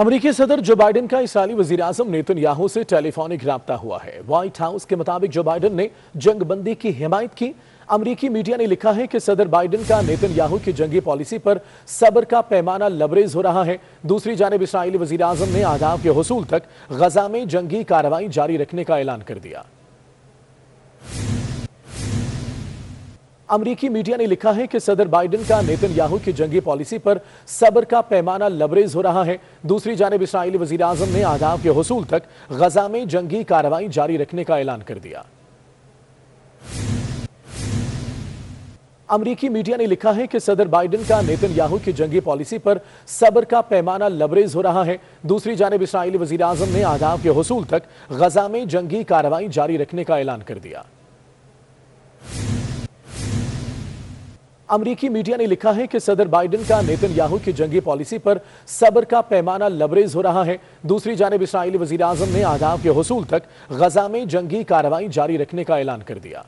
अमरीकी सदर Joe Biden का इसराइली वजी अजम नेतन्याहू से टेलीफोनिक रबता हुआ है व्हाइट हाउस के मुताबिक जो बाइडेन ने जंगबंदी की हिमायत की अमरीकी मीडिया ने लिखा है कि सदर बाइडेन का नेतन्याहू की जंगी पॉलिसी पर सबर का पैमाना लबरेज हो रहा है दूसरी जानब इसराइली वजी अजम ने आदाब के हसूल तक गजा में जंगी कार्रवाई जारी रखने का ऐलान कर दिया अमरीकी मीडिया ने लिखा है कि सदर बाइडेन का नेतन याहू की जंगी पॉलिसी पर सबर का पैमाना लबरेज हो रहा है दूसरी जानब इसराइली वजी अजम ने आदाब के हसूल तक गजा में जंगी कार्रवाई जारी रखने का ऐलान कर दिया अमरीकी मीडिया ने लिखा है कि सदर बाइडेन का नेतन याहू की जंगी पॉलिसी पर सबर का पैमाना लबरेज हो रहा है दूसरी जानब इसराइली वजी अजम ने आदाब के हसूल तक गजा में जंगी कार्रवाई जारी रखने का ऐलान कर दिया अमरीकी मीडिया ने लिखा है कि सदर बाइडेन का नेतन याहू की जंगी पॉलिसी पर सबर का पैमाना लबरेज हो रहा है दूसरी जानब इसराइली वजीर ने आगाम के हसूल तक गजा में जंगी कार्रवाई जारी रखने का ऐलान कर दिया